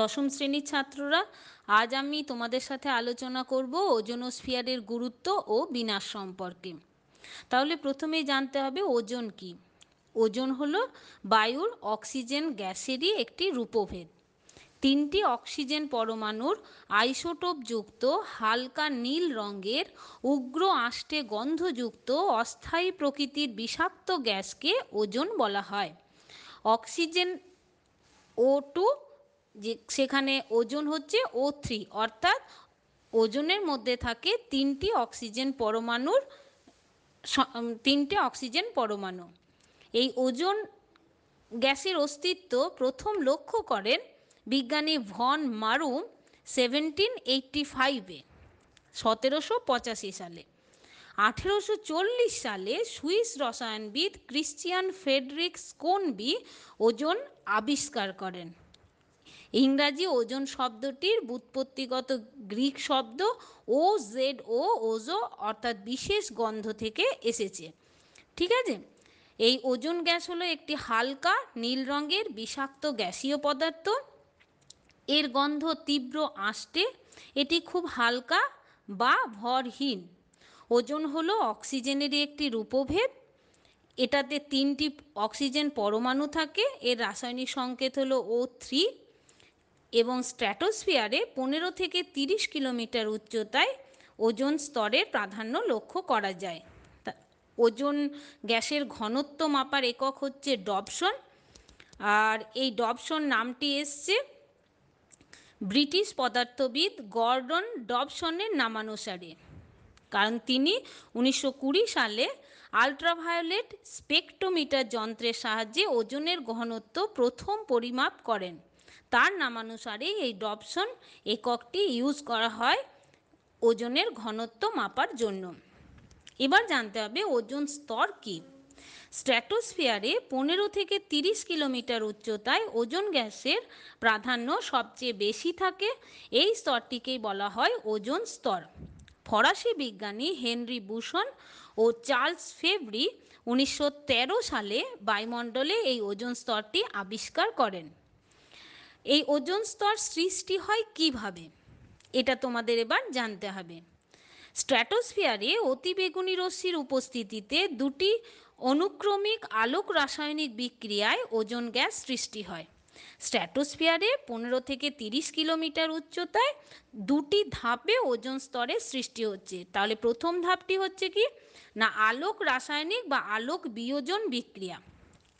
দশম শ্রেণীর ছাত্ররা আজ আমি তোমাদের সাথে আলোচনা করব ওজনোস্ফিয়ারের গুরুত্ব ও বিনাশ সম্পর্কে তাহলে প্রথমেই জানতে হবে ওজন কি ওজন হল বায়ুর অক্সিজেন গ্যাসেরই একটি রূপভেদ তিনটি অক্সিজেন পরমাণুর আইসোটোপযুক্ত হালকা নীল রঙের উগ্র আষ্টে গন্ধযুক্ত অস্থায়ী প্রকৃতির বিষাক্ত গ্যাসকে ওজন বলা হয় অক্সিজেন ও টু যে সেখানে ওজোন হচ্ছে ও থ্রি অর্থাৎ ওজোনের মধ্যে থাকে তিনটি অক্সিজেন পরমাণুর তিনটে অক্সিজেন পরমাণু এই ওজোন গ্যাসের অস্তিত্ব প্রথম লক্ষ্য করেন বিজ্ঞানী ভন মারুম সেভেন্টিন এইটটি ফাইভে সতেরোশো পঁচাশি সালে আঠেরোশো চল্লিশ সালে সুইস রসায়নবিদ ক্রিশ্চিয়ান ফেডরিক স্কোনবি ওজন আবিষ্কার করেন ইংরাজি ওজন শব্দটির ব্যুৎপত্তিগত গ্রিক শব্দ ও জেড ও ওজো অর্থাৎ বিশেষ গন্ধ থেকে এসেছে ঠিক আছে এই ওজন গ্যাস হলো একটি হালকা নীল রঙের বিষাক্ত গ্যাসীয় পদার্থ এর গন্ধ তীব্র আষ্টে এটি খুব হালকা বা ভরহীন ওজন হলো অক্সিজেনেরই একটি রূপভেদ এটাতে তিনটি অক্সিজেন পরমাণু থাকে এর রাসায়নিক সংকেত হলো ও থ্রি এবং স্ট্র্যাটোস্ফিয়ারে পনেরো থেকে তিরিশ কিলোমিটার উচ্চতায় ওজোন স্তরের প্রাধান্য লক্ষ্য করা যায় ওজোন গ্যাসের ঘনত্ব মাপার একক হচ্ছে ডবসন আর এই ডবসন নামটি এসছে ব্রিটিশ পদার্থবিদ গর্ডন ডবসনের নামানুসারে কারণ তিনি উনিশশো সালে আলট্রাভায়োলেট স্পেকট্রোমিটার যন্ত্রের সাহায্যে ওজনের ঘনত্ব প্রথম পরিমাপ করেন তার নামানুসারেই এই ডবসন এককটি ইউজ করা হয় ওজনের ঘনত্ব মাপার জন্য এবার জানতে হবে ওজন স্তর কী স্ট্র্যাটোস্ফিয়ারে পনেরো থেকে তিরিশ কিলোমিটার উচ্চতায় ওজন গ্যাসের প্রাধান্য সবচেয়ে বেশি থাকে এই স্তরটিকেই বলা হয় ওজন স্তর ফরাসি বিজ্ঞানী হেনরি বুশন ও চার্লস ফেব্রি উনিশশো সালে বায়ুমণ্ডলে এই ওজন স্তরটি আবিষ্কার করেন এই ওজোন স্তর সৃষ্টি হয় কিভাবে এটা তোমাদের এবার জানতে হবে স্ট্র্যাটোস্ফিয়ারে অতিবেগুনি রশ্মির উপস্থিতিতে দুটি অনুক্রমিক আলোক রাসায়নিক বিক্রিয়ায় ওজোন গ্যাস সৃষ্টি হয় স্ট্র্যাটোস্ফিয়ারে পনেরো থেকে তিরিশ কিলোমিটার উচ্চতায় দুটি ধাপে ওজন স্তরের সৃষ্টি হচ্ছে তাহলে প্রথম ধাপটি হচ্ছে কি না আলোক রাসায়নিক বা আলোক বিয়োজন বিক্রিয়া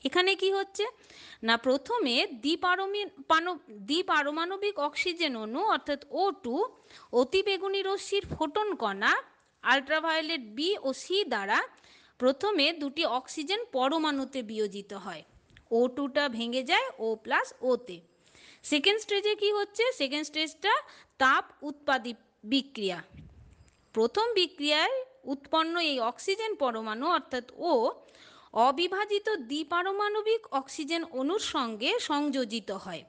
এখানে কি হচ্ছে না প্রথমে দ্বিপারমি দ্বিপারমাণবিক অক্সিজেন অণু অর্থাৎ ও টু অতিবেগুনি রশ্মির ফোটন কণা আল্ট্রাভায়োলেট বি ও সি দ্বারা প্রথমে দুটি অক্সিজেন পরমাণুতে বিয়োজিত হয় ও টুটা ভেঙে যায় ও প্লাস ওতে সেকেন্ড স্টেজে কি হচ্ছে সেকেন্ড স্টেজটা তাপ উৎপাদি বিক্রিয়া প্রথম বিক্রিয়ায় উৎপন্ন এই অক্সিজেন পরমাণু অর্থাৎ ও অবিভাজিত দ্বিপারমাণবিক অক্সিজেন অণুর সঙ্গে সংযোজিত হয়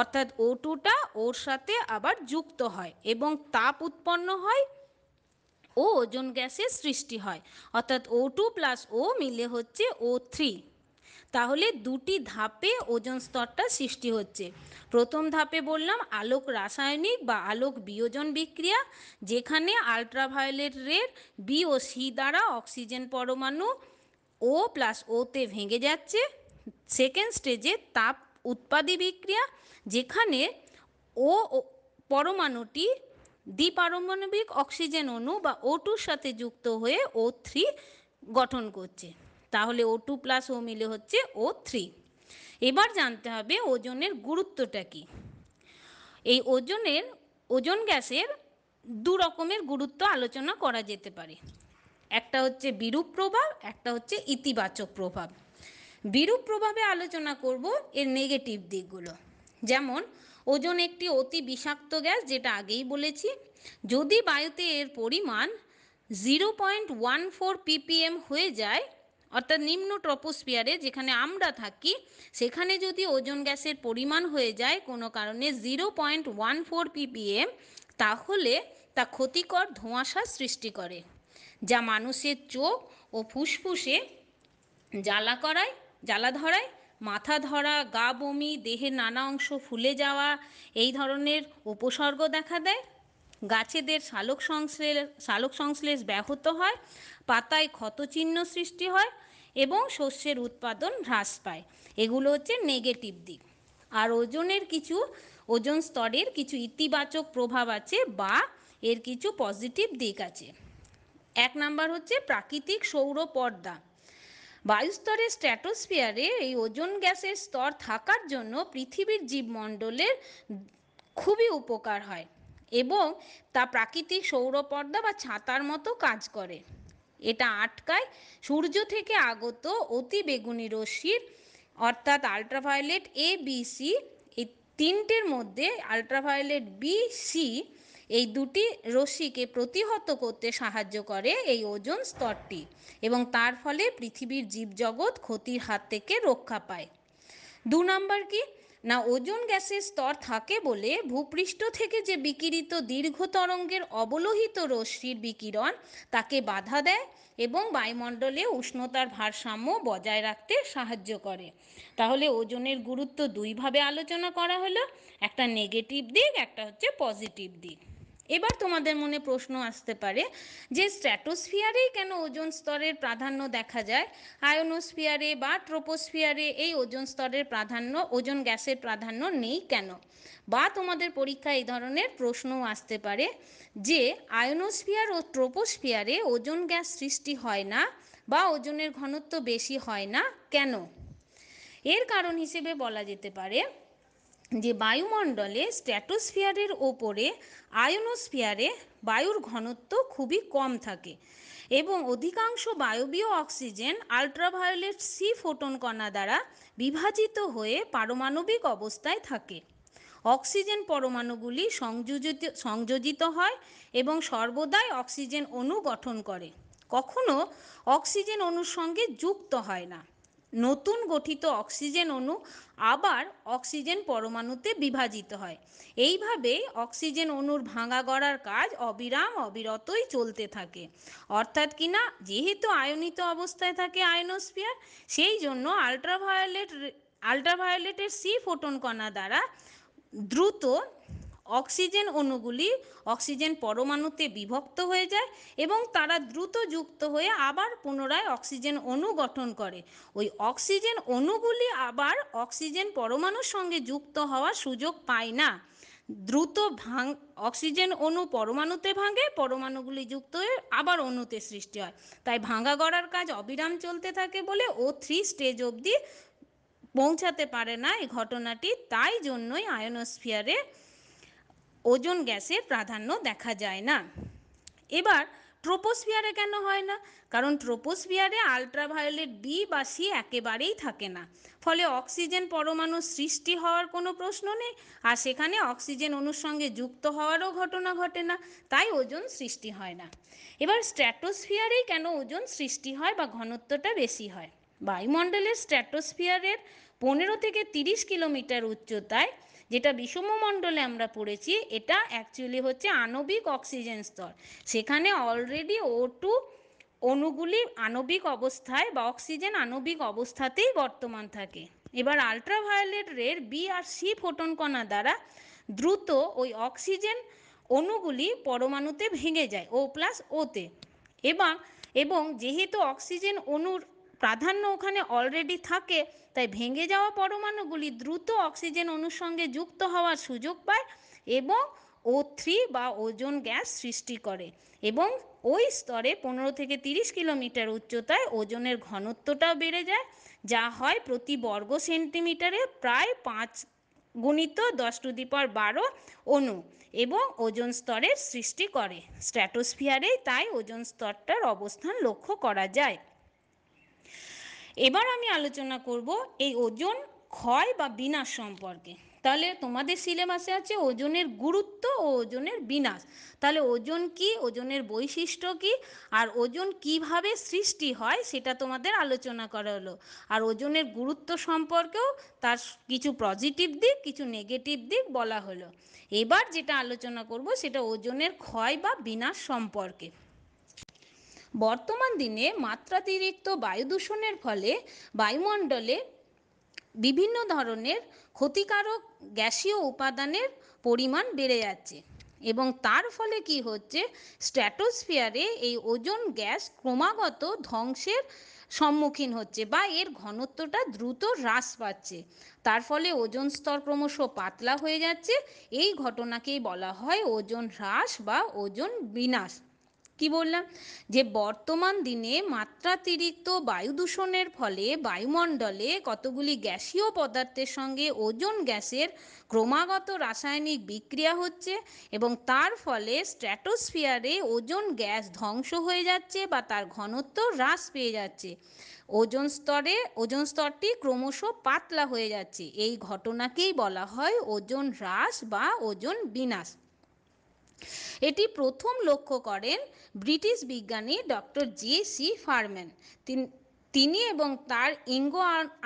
অর্থাৎ ওটুটা ওর সাথে আবার যুক্ত হয় এবং তাপ উৎপন্ন হয় ও ওজন গ্যাসের সৃষ্টি হয় অর্থাৎ ও টু প্লাস ও মিলে হচ্ছে ও থ্রি তাহলে দুটি ধাপে ওজন স্তরটা সৃষ্টি হচ্ছে প্রথম ধাপে বললাম আলোক রাসায়নিক বা আলোক বিয়োজন বিক্রিয়া যেখানে আলট্রাভায়োলেট রের বি ও সি দ্বারা অক্সিজেন পরমাণু ও প্লাস ওতে ভেঙে যাচ্ছে সেকেন্ড স্টেজে তাপ উৎপাদী বিক্রিয়া যেখানে ও পরমাণুটি দ্বিপারমাণবিক অক্সিজেন অণু বা ও টুর সাথে যুক্ত হয়ে ও থ্রি গঠন করছে তাহলে ও টু প্লাস ও মিলে হচ্ছে ও থ্রি এবার জানতে হবে ওজনের গুরুত্বটা কি এই ওজনের ওজন গ্যাসের দু রকমের গুরুত্ব আলোচনা করা যেতে পারে একটা হচ্ছে বিরূপ প্রভাব একটা হচ্ছে ইতিবাচক প্রভাব বিরূপ প্রভাবে আলোচনা করব এর নেগেটিভ দিকগুলো যেমন ওজন একটি অতি বিষাক্ত গ্যাস যেটা আগেই বলেছি যদি বায়ুতে এর পরিমাণ zero point one four ppm হয়ে যায় অর্থাৎ নিম্ন ট্রপোস্ফিয়ারে যেখানে আমরা থাকি সেখানে যদি ওজন গ্যাসের পরিমাণ হয়ে যায় কোনো কারণে zero point one four ppm তাহলে তা ক্ষতিকর ধোঁয়াশা সৃষ্টি করে যা মানুষের চোখ ও ফুসফুসে জ্বালা করায় জ্বালা ধরায় মাথা ধরা গা বমি দেহের নানা অংশ ফুলে যাওয়া এই ধরনের উপসর্গ দেখা দেয় গাছেদের শালক সংশ্লেষ শালক সংশ্লেষ ব্যাহত হয় পাতায় ক্ষতচিহ্ন সৃষ্টি হয় এবং শস্যের উৎপাদন হ্রাস পায় এগুলো হচ্ছে নেগেটিভ দিক আর ওজনের কিছু ওজন স্তরের কিছু ইতিবাচক প্রভাব আছে বা এর কিছু পজিটিভ দিক আছে এক নাম্বার হচ্ছে প্রাকৃতিক সৌর পর্দা বায়ুস্তরের স্ট্র্যাটোস্ফিয়ারে এই ওজন গ্যাসের স্তর থাকার জন্য পৃথিবীর জীবমণ্ডলের খুবই উপকার হয় এবং তা প্রাকৃতিক সৌরপর্দা বা ছাতার মতো কাজ করে এটা আটকায় সূর্য থেকে আগত অতি বেগুনি রশ্মির অর্থাৎ আলট্রাভায়োলেট এ বি সি এই তিনটের মধ্যে আলট্রাভায়োলেট বি সি এই দুটি রশ্মিকে প্রতিহত করতে সাহায্য করে এই ওজোন স্তরটি এবং তার ফলে পৃথিবীর জীবজগৎ ক্ষতির হাত থেকে রক্ষা পায় দু নম্বর কি না ওজন গ্যাসের স্তর থাকে বলে ভূপৃষ্ঠ থেকে যে বিকিরিত দীর্ঘ তরঙ্গের অবলোহিত রশ্মির বিকিরণ তাকে বাধা দেয় এবং বায়ুমণ্ডলে উষ্ণতার ভারসাম্য বজায় রাখতে সাহায্য করে তাহলে ওজনের গুরুত্ব দুইভাবে আলোচনা করা হলো একটা নেগেটিভ দিক একটা হচ্ছে পজিটিভ দিক এবার তোমাদের মনে প্রশ্ন আসতে পারে যে স্ট্র্যাটোস্ফিয়ারেই কেন ওজোন স্তরের প্রাধান্য দেখা যায় আয়োনোস্ফিয়ারে বা ট্রোপোস্ফিয়ারে এই ওজোন স্তরের প্রাধান্য ওজন গ্যাসের প্রাধান্য নেই কেন বা তোমাদের পরীক্ষায় এই ধরনের প্রশ্নও আসতে পারে যে আয়োনোস্ফিয়ার ও ট্রোপোস্ফিয়ারে ওজোন গ্যাস সৃষ্টি হয় না বা ওজনের ঘনত্ব বেশি হয় না কেন এর কারণ হিসেবে বলা যেতে পারে যে বায়ুমণ্ডলে স্ট্র্যাটোস্ফিয়ারের ওপরে আয়োনোস্ফিয়ারে বায়ুর ঘনত্ব খুবই কম থাকে এবং অধিকাংশ বায়বীয় অক্সিজেন আল্ট্রাভায়োলেট সি ফোটন কণা দ্বারা বিভাজিত হয়ে পারমাণবিক অবস্থায় থাকে অক্সিজেন পরমাণুগুলি সংযোজিত সংযোজিত হয় এবং সর্বদাই অক্সিজেন অণু গঠন করে কখনো অক্সিজেন অণুর সঙ্গে যুক্ত হয় না নতুন গঠিত অক্সিজেন অণু আবার অক্সিজেন পরমাণুতে বিভাজিত হয় এইভাবে অক্সিজেন অণুর ভাঙা গড়ার কাজ অবিরাম অবিরতই চলতে থাকে অর্থাৎ কিনা যেহেতু আয়নিত অবস্থায় থাকে আয়নোস্ফিয়ার সেই জন্য আল্ট্রাভায়োলেট আল্ট্রাভায়োলেটের সি ফোটন কণা দ্বারা দ্রুত অক্সিজেন অণুগুলি অক্সিজেন পরমাণুতে বিভক্ত হয়ে যায় এবং তারা দ্রুত যুক্ত হয়ে আবার পুনরায় অক্সিজেন অণু গঠন করে ওই অক্সিজেন অণুগুলি আবার অক্সিজেন পরমাণুর সঙ্গে যুক্ত হওয়ার সুযোগ পায় না দ্রুত ভাঙ অক্সিজেন অণু পরমাণুতে ভাঙে পরমাণুগুলি যুক্ত হয়ে আবার অণুতে সৃষ্টি হয় তাই ভাঙা গড়ার কাজ অবিরাম চলতে থাকে বলে ও থ্রি স্টেজ অবধি পৌঁছাতে পারে না এই ঘটনাটি তাই জন্যই আয়নোস্ফিয়ারে ওজোন গ্যাসের প্রাধান্য দেখা যায় না এবার ট্রোপোস্ফিয়ারে কেন হয় না কারণ ট্রোপোস্ফিয়ারে আলট্রাভায়োলেট বি বা সি একেবারেই থাকে না ফলে অক্সিজেন পরমাণু সৃষ্টি হওয়ার কোনো প্রশ্ন নেই আর সেখানে অক্সিজেন অনুর সঙ্গে যুক্ত হওয়ারও ঘটনা ঘটে না তাই ওজন সৃষ্টি হয় না এবার স্ট্র্যাটোস্ফিয়ারেই কেন ওজন সৃষ্টি হয় বা ঘনত্বটা বেশি হয় বায়ুমণ্ডলের স্ট্র্যাটোস্ফিয়ারের পনেরো থেকে তিরিশ কিলোমিটার উচ্চতায় যেটা বিষমমণ্ডলে আমরা পড়েছি এটা অ্যাকচুয়ালি হচ্ছে আণবিক অক্সিজেন স্তর সেখানে অলরেডি ও টু অণুগুলি আণবিক অবস্থায় বা অক্সিজেন আণবিক অবস্থাতেই বর্তমান থাকে এবার আলট্রাভায়োলেট রের বি আর সি ফোটন কণা দ্বারা দ্রুত ওই অক্সিজেন অণুগুলি পরমাণুতে ভেঙে যায় ও প্লাস ওতে এবং এবং যেহেতু অক্সিজেন অণুর প্রাধান্য ওখানে অলরেডি থাকে তাই ভেঙে যাওয়া পরমাণুগুলি দ্রুত অক্সিজেন অনুসঙ্গে যুক্ত হওয়ার সুযোগ পায় এবং ও থ্রি বা ওজন গ্যাস সৃষ্টি করে এবং ওই স্তরে পনেরো থেকে তিরিশ কিলোমিটার উচ্চতায় ওজনের ঘনত্বটাও বেড়ে যায় যা হয় প্রতি বর্গ সেন্টিমিটারে প্রায় পাঁচ গুণিত দশ টু দি বারো অণু এবং ওজন স্তরের সৃষ্টি করে স্ট্র্যাটোস্ফিয়ারেই তাই ওজন স্তরটার অবস্থান লক্ষ্য করা যায় এবার আমি আলোচনা করব এই ওজন ক্ষয় বা বিনাশ সম্পর্কে তাহলে তোমাদের সিলেবাসে আছে ওজনের গুরুত্ব ও ওজনের বিনাশ তাহলে ওজন কি ওজনের বৈশিষ্ট্য কি আর ওজন কিভাবে সৃষ্টি হয় সেটা তোমাদের আলোচনা করা হলো আর ওজনের গুরুত্ব সম্পর্কেও তার কিছু পজিটিভ দিক কিছু নেগেটিভ দিক বলা হলো এবার যেটা আলোচনা করব সেটা ওজনের ক্ষয় বা বিনাশ সম্পর্কে বর্তমান দিনে মাত্রাতিরিক্ত বায়ু দূষণের ফলে বায়ুমণ্ডলে বিভিন্ন ধরনের ক্ষতিকারক গ্যাসীয় উপাদানের পরিমাণ বেড়ে যাচ্ছে এবং তার ফলে কি হচ্ছে স্ট্র্যাটোস্ফিয়ারে এই ওজোন গ্যাস ক্রমাগত ধ্বংসের সম্মুখীন হচ্ছে বা এর ঘনত্বটা দ্রুত হ্রাস পাচ্ছে তার ফলে ওজন স্তর ক্রমশ পাতলা হয়ে যাচ্ছে এই ঘটনাকেই বলা হয় ওজন হ্রাস বা ওজন বিনাশ কি বললাম যে বর্তমান দিনে মাত্রাতিরিক্ত বায়ু দূষণের ফলে বায়ুমণ্ডলে কতগুলি গ্যাসীয় পদার্থের সঙ্গে ওজোন গ্যাসের ক্রমাগত রাসায়নিক বিক্রিয়া হচ্ছে এবং তার ফলে স্ট্র্যাটোস্ফিয়ারে ওজন গ্যাস ধ্বংস হয়ে যাচ্ছে বা তার ঘনত্ব হ্রাস পেয়ে যাচ্ছে ওজন স্তরে ওজন স্তরটি ক্রমশ পাতলা হয়ে যাচ্ছে এই ঘটনাকেই বলা হয় ওজন হ্রাস বা ওজন বিনাশ এটি প্রথম লক্ষ্য করেন ব্রিটিশ বিজ্ঞানী ডক্টর জে সি ফারম্যান তিনি এবং তার ইঙ্গো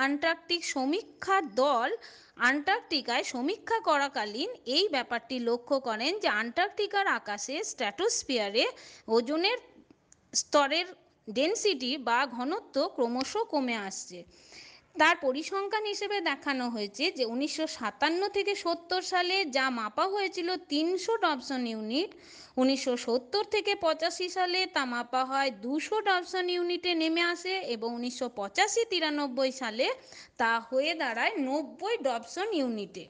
আন্টার্কটিক সমীক্ষার দল আন্টার্কটিকায় সমীক্ষা করাকালীন এই ব্যাপারটি লক্ষ্য করেন যে আন্টার্কটিকার আকাশে স্ট্র্যাটোস্ফিয়ারে ওজনের স্তরের ডেনসিটি বা ঘনত্ব ক্রমশ কমে আসছে তার পরিসংখ্যান হিসেবে দেখানো হয়েছে যে উনিশশো সাতান্ন থেকে সত্তর সালে যা মাপা হয়েছিল তিনশো ডবসন ইউনিট উনিশশো সত্তর থেকে পঁচাশি সালে তা মাপা হয় দুশো ডবসন ইউনিটে নেমে আসে এবং উনিশশো পঁচাশি তিরানব্বই সালে তা হয়ে দাঁড়ায় নব্বই ডবসন ইউনিটে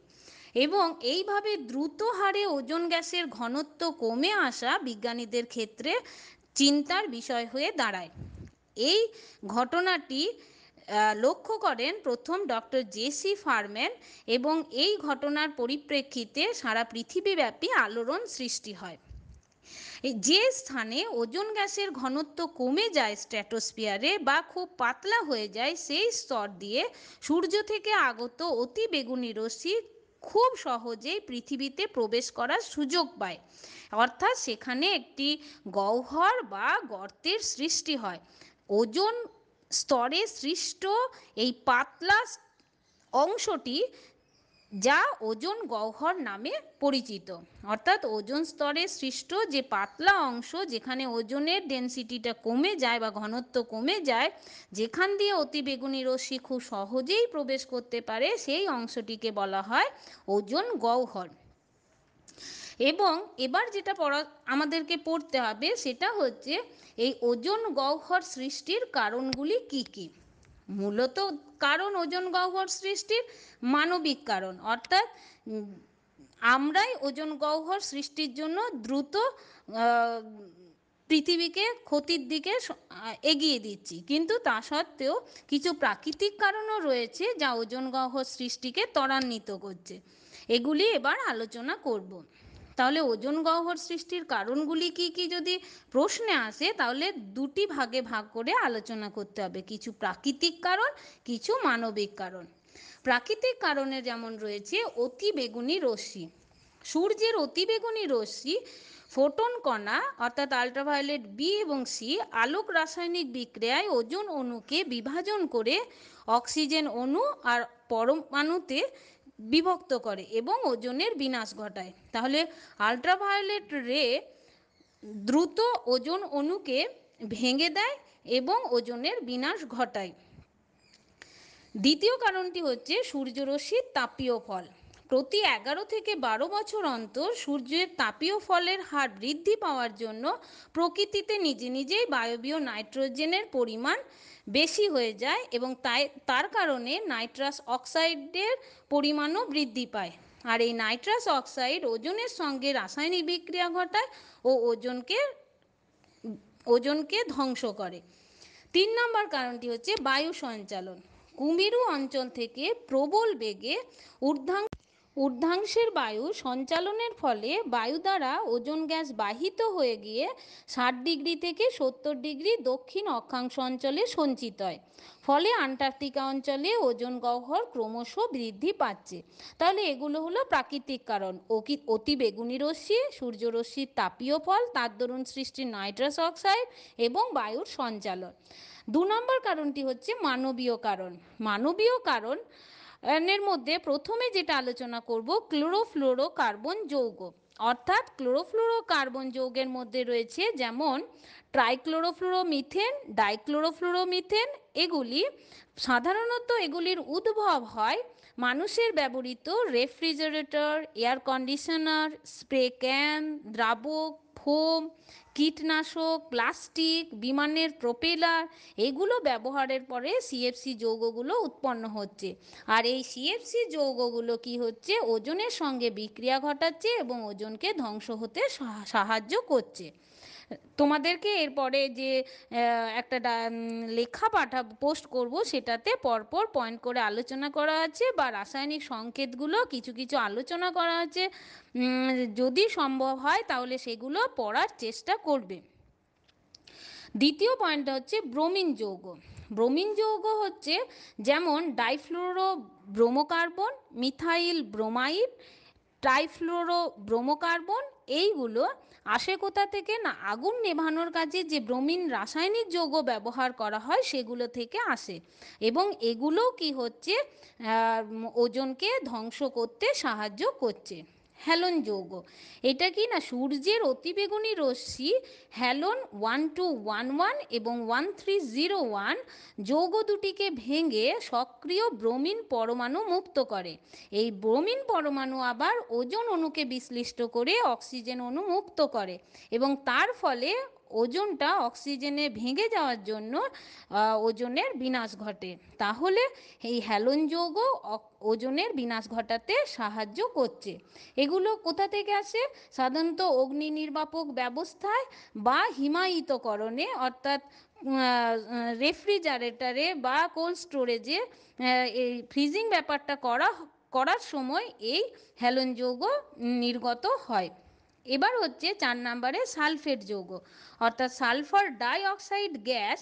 এবং এইভাবে দ্রুত হারে ওজন গ্যাসের ঘনত্ব কমে আসা বিজ্ঞানীদের ক্ষেত্রে চিন্তার বিষয় হয়ে দাঁড়ায় এই ঘটনাটি লক্ষ্য করেন প্রথম ডক্টর জেসি ফারম্যান এবং এই ঘটনার পরিপ্রেক্ষিতে সারা পৃথিবীব্যাপী আলোড়ন সৃষ্টি হয় যে স্থানে ওজন গ্যাসের ঘনত্ব কমে যায় স্ট্র্যাটোস্ফিয়ারে বা খুব পাতলা হয়ে যায় সেই স্তর দিয়ে সূর্য থেকে আগত অতি বেগুনি রশ্মি খুব সহজেই পৃথিবীতে প্রবেশ করার সুযোগ পায় অর্থাৎ সেখানে একটি গহ্বর বা গর্তের সৃষ্টি হয় ওজন স্তরে সৃষ্ট এই পাতলা অংশটি যা ওজন গহ্বর নামে পরিচিত অর্থাৎ ওজন স্তরে সৃষ্ট যে পাতলা অংশ যেখানে ওজনের ডেনসিটিটা কমে যায় বা ঘনত্ব কমে যায় যেখান দিয়ে অতিবেগুনি রশ্মি খুব সহজেই প্রবেশ করতে পারে সেই অংশটিকে বলা হয় ওজন গহ্বর এবং এবার যেটা পড়া আমাদেরকে পড়তে হবে সেটা হচ্ছে এই ওজন গহ্বর সৃষ্টির কারণগুলি কি কি মূলত কারণ ওজন গহ্বর সৃষ্টির মানবিক কারণ অর্থাৎ আমরাই ওজন গহ্বর সৃষ্টির জন্য দ্রুত পৃথিবীকে ক্ষতির দিকে এগিয়ে দিচ্ছি কিন্তু তা সত্ত্বেও কিছু প্রাকৃতিক কারণও রয়েছে যা ওজন গহ্বর সৃষ্টিকে ত্বরান্বিত করছে এগুলি এবার আলোচনা করব তাহলে ওজন গহ্বর সৃষ্টির কারণগুলি কি কি যদি প্রশ্নে আসে তাহলে দুটি ভাগে ভাগ করে আলোচনা করতে হবে কিছু প্রাকৃতিক কারণ কিছু মানবিক কারণ প্রাকৃতিক কারণে যেমন রয়েছে অতি বেগুনি রশ্মি সূর্যের অতিবেগুনি রশ্মি ফোটন কণা অর্থাৎ আল্ট্রাভায়োলেট বি এবং সি আলোক রাসায়নিক বিক্রিয়ায় ওজন অণুকে বিভাজন করে অক্সিজেন অণু আর পরমাণুতে বিভক্ত করে এবং ওজনের বিনাশ ঘটায় তাহলে আল্ট্রাভায়োলেট রে দ্রুত ওজন অণুকে ভেঙে দেয় এবং ওজনের বিনাশ ঘটায় দ্বিতীয় কারণটি হচ্ছে সূর্যরশ্মির তাপীয় ফল প্রতি এগারো থেকে বারো বছর অন্তর সূর্যের তাপীয় ফলের হার বৃদ্ধি পাওয়ার জন্য প্রকৃতিতে নিজে নিজেই বায়বীয় নাইট্রোজেনের পরিমাণ বেশি হয়ে যায় এবং তাই তার কারণে নাইট্রাস অক্সাইডের পরিমাণও বৃদ্ধি পায় আর এই নাইট্রাস অক্সাইড ওজনের সঙ্গে রাসায়নিক বিক্রিয়া ঘটায় ও ওজনকে ওজনকে ধ্বংস করে তিন নম্বর কারণটি হচ্ছে বায়ু সঞ্চালন কুমিরু অঞ্চল থেকে প্রবল বেগে ঊর্ধ্বাং ঊর্ধ্বাংশের বায়ু সঞ্চালনের ফলে বায়ু দ্বারা ওজন গ্যাস বাহিত হয়ে গিয়ে ষাট ডিগ্রি থেকে সত্তর ডিগ্রি দক্ষিণ অক্ষাংশ অঞ্চলে সঞ্চিত হয় ফলে আন্টার্কটিকা অঞ্চলে ওজন গহ্বর ক্রমশ বৃদ্ধি পাচ্ছে তাহলে এগুলো হলো প্রাকৃতিক কারণ অতি বেগুনি রশ্মি সূর্যরশ্মির তাপীয় ফল তার দরুন সৃষ্টি নাইট্রাস অক্সাইড এবং বায়ুর সঞ্চালন দু নম্বর কারণটি হচ্ছে মানবীয় কারণ মানবীয় কারণ এর মধ্যে প্রথমে যেটা আলোচনা করব ক্লোরোফ্লোরোকার্বন যৌগ অর্থাৎ ক্লোরোফ্লোরোকার্বন যৌগের মধ্যে রয়েছে যেমন ট্রাইক্লোরোফ্লোরোমিথেন ডাইক্লোরোফ্লোরোমিথেন এগুলি সাধারণত এগুলির উদ্ভব হয় মানুষের ব্যবহৃত refrigerator air conditioner spray can দ্রাবক ফোম কীটনাশক প্লাস্টিক বিমানের প্রপেলার এগুলো ব্যবহারের পরে সিএফসি যৌগগুলো উৎপন্ন হচ্ছে আর এই সিএফসি যৌগগুলো কি হচ্ছে ওজনের সঙ্গে বিক্রিয়া ঘটাচ্ছে এবং ওজনকে ধ্বংস হতে সাহায্য করছে তোমাদেরকে এরপরে যে একটা লেখা পাঠা পোস্ট করব সেটাতে পরপর পয়েন্ট করে আলোচনা করা আছে বা রাসায়নিক সংকেতগুলো কিছু কিছু আলোচনা করা আছে যদি সম্ভব হয় তাহলে সেগুলো পড়ার চেষ্টা করবে দ্বিতীয় পয়েন্ট হচ্ছে ব্রোমিন যৌগ ব্রোমিন যৌগ হচ্ছে যেমন ডাইফ্লোরো ব্রোমোকার্বন মিথাইল ব্রোমাইড ট্রাইফ্লোরো ব্রোমোকার্বন এইগুলো আসে কোথা থেকে না আগুন নেভানোর কাজে যে ব্রমিন রাসায়নিক যৌগ ব্যবহার করা হয় সেগুলো থেকে আসে এবং এগুলো কি হচ্ছে ওজনকে ধ্বংস করতে সাহায্য করছে হ্যালন যৌগ এটা কি না সূর্যের অতিবেগুনি রশ্মি halon one two one one এবং ওয়ান থ্রি জিরো ওয়ান যৌগ দুটিকে ভেঙে সক্রিয় ব্রোমিন পরমাণু মুক্ত করে এই ব্রোমিন পরমাণু আবার ওজন অণুকে বিশ্লিষ্ট করে অক্সিজেন অণু মুক্ত করে এবং তার ফলে ওজনটা অক্সিজেনে ভেঙে যাওয়ার জন্য ওজনের বিনাশ ঘটে তাহলে এই হ্যালন যৌগ ওজনের বিনাশ ঘটাতে সাহায্য করছে এগুলো কোথা থেকে আসে সাধারণত অগ্নি নির্বাপক ব্যবস্থায় বা হিমায়িতকরণে অর্থাৎ রেফ্রিজারেটারে বা কোল্ড স্টোরেজে এই ফ্রিজিং ব্যাপারটা করা করার সময় এই হ্যালন যৌগ নির্গত হয় এবার হচ্ছে চার নম্বরে সালফেট যৌগ অর্থাৎ সালফার ডাইঅক্সাইড গ্যাস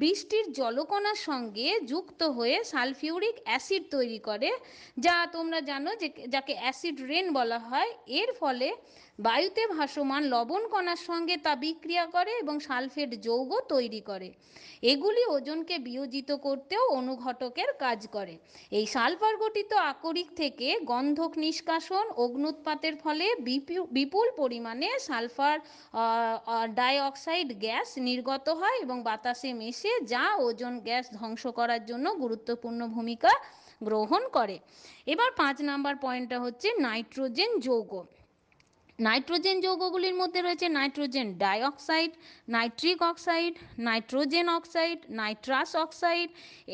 বৃষ্টির জলকণার সঙ্গে যুক্ত হয়ে সালফিউরিক অ্যাসিড তৈরি করে যা তোমরা জানো যে যাকে অ্যাসিড রেন বলা হয় এর ফলে বায়ুতে ভাসমান লবণ কণার সঙ্গে তা বিক্রিয়া করে এবং সালফেট যৌগ তৈরি করে এগুলি ওজনকে বিয়োজিত করতেও অনুঘটকের কাজ করে এই সালফার গঠিত আকরিক থেকে গন্ধক নিষ্কাশন অগ্নুৎপাতের ফলে বিপুল পরিমাণে সালফার ডাইঅক্সাইড অক্সাইড গ্যাস নির্গত হয় এবং বাতাসে মিশে যা ওজন গ্যাস ধ্বংস করার জন্য গুরুত্বপূর্ণ ভূমিকা গ্রহণ করে এবার পাঁচ নাম্বার পয়েন্টটা হচ্ছে নাইট্রোজেন যৌগ নাইট্রোজেন যৌগগুলির মধ্যে রয়েছে nitrogen dioxide nitric oxide nitrogen oxide nitrous oxide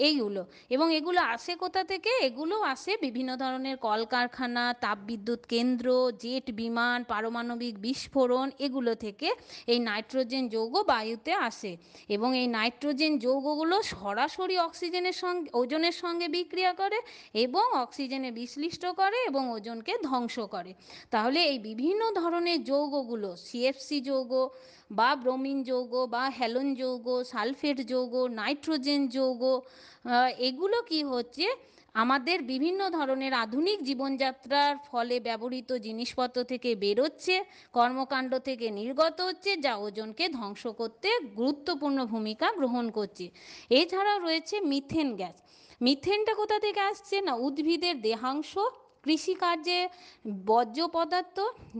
এইগুলো এবং এগুলো আসে কোথা থেকে এগুলো আসে বিভিন্ন ধরনের কলকারখানা তাপবিদ্যুৎ কেন্দ্র জেট বিমান পারমাণবিক বিস্ফোরণ এগুলো থেকে এই নাইট্রোজেন যৌগ বায়ুতে আসে এবং এই নাইট্রোজেন যৌগগুলো সরাসরি অক্সিজেনের সঙ্গে ওজনের সঙ্গে বিক্রিয়া করে এবং অক্সিজেনে বিশ্লিষ্ট করে এবং ওজনকে ধ্বংস করে তাহলে এই বিভিন্ন ধরনের যৌগগুলো সিএফসি যৌগ বা ব্রোমিন যৌগ বা হ্যালোন যৌগ সালফেট যৌগ নাইট্রোজেন যৌগ এগুলো কি হচ্ছে আমাদের বিভিন্ন ধরনের আধুনিক জীবনযাত্রার ফলে ব্যবহৃত জিনিসপত্র থেকে বেরোচ্ছে কর্মকাণ্ড থেকে নির্গত হচ্ছে যা ওজনকে ধ্বংস করতে গুরুত্বপূর্ণ ভূমিকা গ্রহণ করছে এছাড়াও রয়েছে মিথেন গ্যাস মিথেনটা কোথা থেকে আসছে না উদ্ভিদের দেহাংশ কৃষিকার্যে বর্জ্য পদার্থ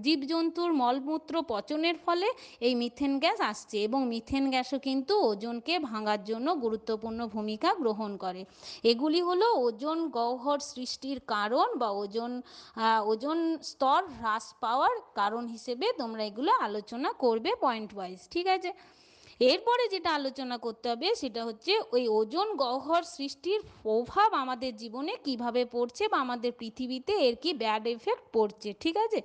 জীবজন্তুর মলমূত্র পচনের ফলে এই মিথেন গ্যাস আসছে এবং মিথেন গ্যাসও কিন্তু ওজনকে ভাঙার জন্য গুরুত্বপূর্ণ ভূমিকা গ্রহণ করে এগুলি হলো ওজন গহ্বর সৃষ্টির কারণ বা ওজন ওজন স্তর হ্রাস পাওয়ার কারণ হিসেবে তোমরা এগুলো আলোচনা করবে পয়েন্ট ওয়াইজ ঠিক আছে এরপরে যেটা আলোচনা করতে হবে সেটা হচ্ছে ওই ওজন গহ্বর সৃষ্টির প্রভাব আমাদের জীবনে কিভাবে পড়ছে বা আমাদের পৃথিবীতে এর কি ব্যাড এফেক্ট পড়ছে ঠিক আছে